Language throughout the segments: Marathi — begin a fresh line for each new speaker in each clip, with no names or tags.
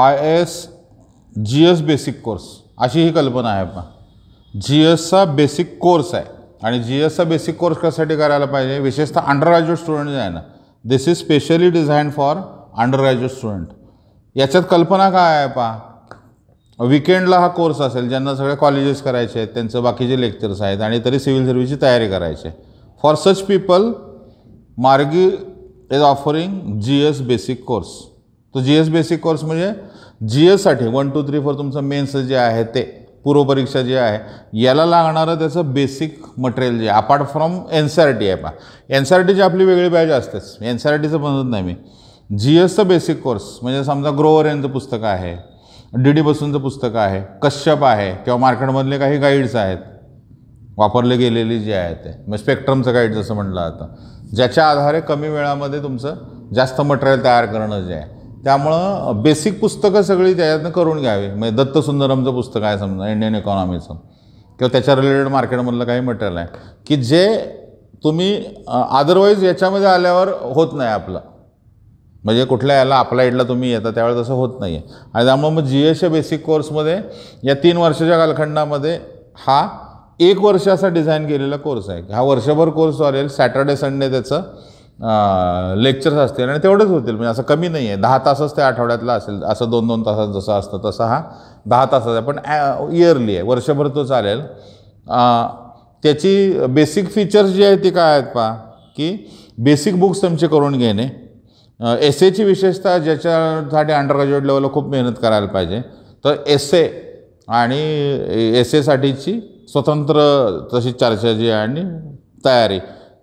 I S G S basic course अशी ही कल्पना आहे आपण जी एसचा बेसिक कोर्स आहे आणि जी एसचा बेसिक कोर्स कशासाठी करायला पाहिजे विशेषतः अंडर ग्रॅज्युएट स्टुडंट जे आहे ना this is specially design for undergraduate student याच्यात कल्पना काय आहे पहा विकेंडला हा कोर्स असेल ज्यांना सगळे कॉलेजेस करायचे आहेत त्यांचं बाकीचे लेक्चर्स आहेत आणि तरी सिव्हिल सर्व्हिसची तयारी करायची for such people Margi is offering G S basic course तो जी एस बेसिक कोर्स म्हणजे जी एससाठी वन टू थ्री फोर तुमचं मेन्स जे आहे ते पूर्वपरीक्षा जे आहे याला लागणारं त्याचं बेसिक मटेरियल जे apart from N C R T आहे पा एन सी आर टीची आपली वेगळी बॅच असतेच एन सी आर टीचं म्हणत नाही मी जी एसचं बेसिक कोर्स म्हणजे समजा ग्रोवर यांचं पुस्तक आहे डी डी बसूनचं पुस्तकं आहे कश्यप आहे किंवा मार्केटमधले काही गाईड्स आहेत वापरले गेलेले जे आहे ते मग स्पेक्ट्रमचं गाईड जसं म्हटलं आता ज्याच्या आधारे कमी वेळामध्ये तुमचं जास्त मटेरियल तयार करणं जे आहे त्यामुळं बेसिक पुस्तकं सगळी त्याच्यातनं करून घ्यावी म्हणजे दत्तसुंदरमचं पुस्तक आहे समजा इंडियन इकॉनॉमीचं किंवा त्याच्या रिलेटेड मार्केटमधलं काही मटेरियल आहे की जे तुम्ही अदरवाईज याच्यामध्ये आल्यावर होत नाही आपलं म्हणजे कुठल्या याला आपल्या तुम्ही येता त्यावेळेस तसं होत नाही आहे आणि त्यामुळं मग जी एसच्या बेसिक कोर्समध्ये या तीन वर्षाच्या कालखंडामध्ये हा एक वर्ष असा डिझाईन केलेला कोर्स आहे हा वर्षभर कोर्स चालेल सॅटर्डे संडे त्याचं लेक्चर्स असतील आणि तेवढंच होतील म्हणजे असं कमी नाही आहे दहा तासच त्या आठवड्यातला असेल असं दोन दोन तासात जसं असतं तसा हा दहा तासाचा पण इयरली आहे वर्षभर तो चालेल त्याची बेसिक फीचर्स जी आहेत ती काय आहेत पा की बेसिक बुक्स तुमचे करून घेणे एस एची विशेषतः ज्याच्यासाठी अंडर ग्रॅज्युएट लेवलला खूप मेहनत करायला पाहिजे तर एस ए आणि एस एसाठीची स्वतंत्र तशी चर्चा जी आहे आणि तयारी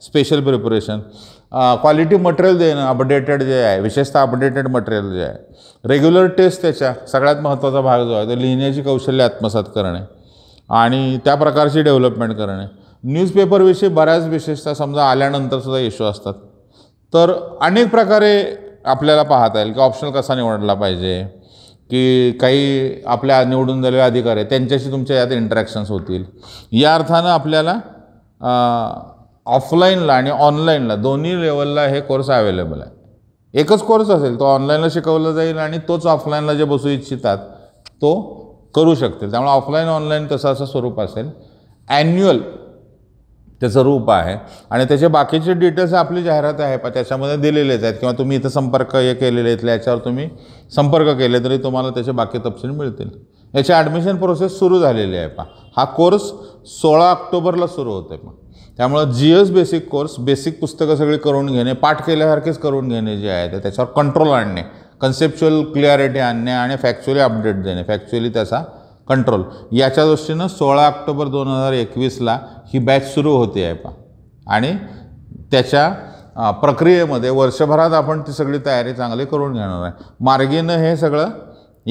स्पेशल प्रिपरेशन क्वालिटी मटेरियल देणं अपडेटेड जे आहे विशेषतः अपडेटेड मटेरियल जे आहे रेग्युलर टेस्ट त्याच्या सगळ्यात महत्त्वाचा भाग जो आहे तो लिहिण्याची कौशल्य आत्मसात करणे आणि त्या प्रकारची डेव्हलपमेंट करणे न्यूजपेपरविषयी बऱ्याच विशेषतः समजा आल्यानंतरसुद्धा इश्यू असतात तर अनेक प्रकारे आपल्याला पाहता येईल की ऑप्शनल कसा निवडला पाहिजे की काही आपल्या निवडून झालेले अधिकारी आहेत त्यांच्याशी तुमच्या यात इंटरॅक्शन्स होतील या अर्थानं आपल्याला ऑफलाईनला आणि ऑनलाईनला दोन्ही लेवलला हे कोर्स अवेलेबल आहे एकच कोर्स असेल तो ऑनलाईनला शिकवला जाईल आणि तोच ऑफलाईनला जे बसू इच्छितात तो करू शकतील त्यामुळे ऑफलाईन ऑनलाईन तसं असं स्वरूप असेल ॲन्युअल त्याचं रूप आहे आणि त्याचे बाकीचे डिटेल्स आपली जाहिरात आहे पण त्याच्यामध्ये दिलेलेच आहेत किंवा तुम्ही इथं संपर्क हे केलेले इथले याच्यावर तुम्ही संपर्क केले तरी तुम्हाला त्याचे बाकी तपशील मिळतील याची ॲडमिशन प्रोसेस सुरू झालेली आहे पा हा कोर्स सोळा ऑक्टोबरला सुरू होतो आहे मग त्यामुळं G S basic course basic पुस्तकं सगळी करून घेणे पाठ केल्यासारखेच करून घेणे जे आहे ते त्याच्यावर कंट्रोल आणणे कन्सेप्च्युअल क्लिअरिटी आणणे आणि फॅक्च्युअली अपडेट देणे फॅक्च्युअली त्याचा कंट्रोल याच्या दृष्टीनं सोळा ऑक्टोबर दोन हजार एकवीसला ही बॅच सुरू होते आहे पा आणि त्याच्या प्रक्रियेमध्ये वर्षभरात आपण ती सगळी तयारी चांगली करून घेणार आहे मार्गीनं हे सगळं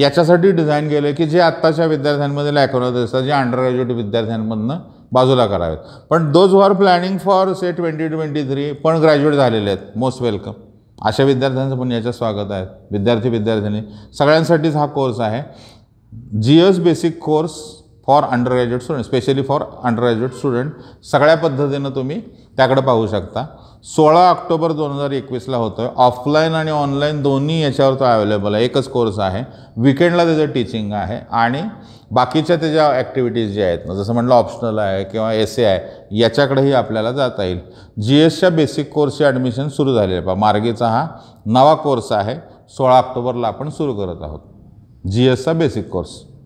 याच्यासाठी डिझाईन केलं की जे आत्ताच्या विद्यार्थ्यांमध्ये लॅकवत असतात जे अंडर ग्रॅज्युएट विद्यार्थ्यांमधनं बाजूला करावेत पण those who are planning for say twenty twenty three पण ग्रॅज्युएट झालेले आहेत मोस्ट वेलकम अशा विद्यार्थ्यांचं पण याच्यात स्वागत आहे विद्यार्थी विद्यार्थ्यांनी सगळ्यांसाठीच हा कोर्स आहे G basic course for undergraduate student specially for undergraduate student सगळ्या पद्धतीनं तुम्ही त्याकडे पाहू शकता सोळा ऑक्टोबर दोन हजार एकवीसला होतो आहे ऑफलाईन आणि ऑनलाईन दोन्ही याच्यावर तो अवेलेबल आहे एकच कोर्स आहे विकेंडला त्याचं टीचिंग आहे आणि बाकीच्या त्याच्या ॲक्टिव्हिटीज ज्या आहेत जसं म्हटलं ऑप्शनल आहे किंवा एस ए आहे याच्याकडेही आपल्याला जाता येईल जी एसच्या बेसिक कोर्सची ॲडमिशन सुरू आहे पहा मार्गेचा हा नवा कोर्स आहे सोळा ऑक्टोबरला आपण सुरू करत आहोत जी एसचा बेसिक कोर्स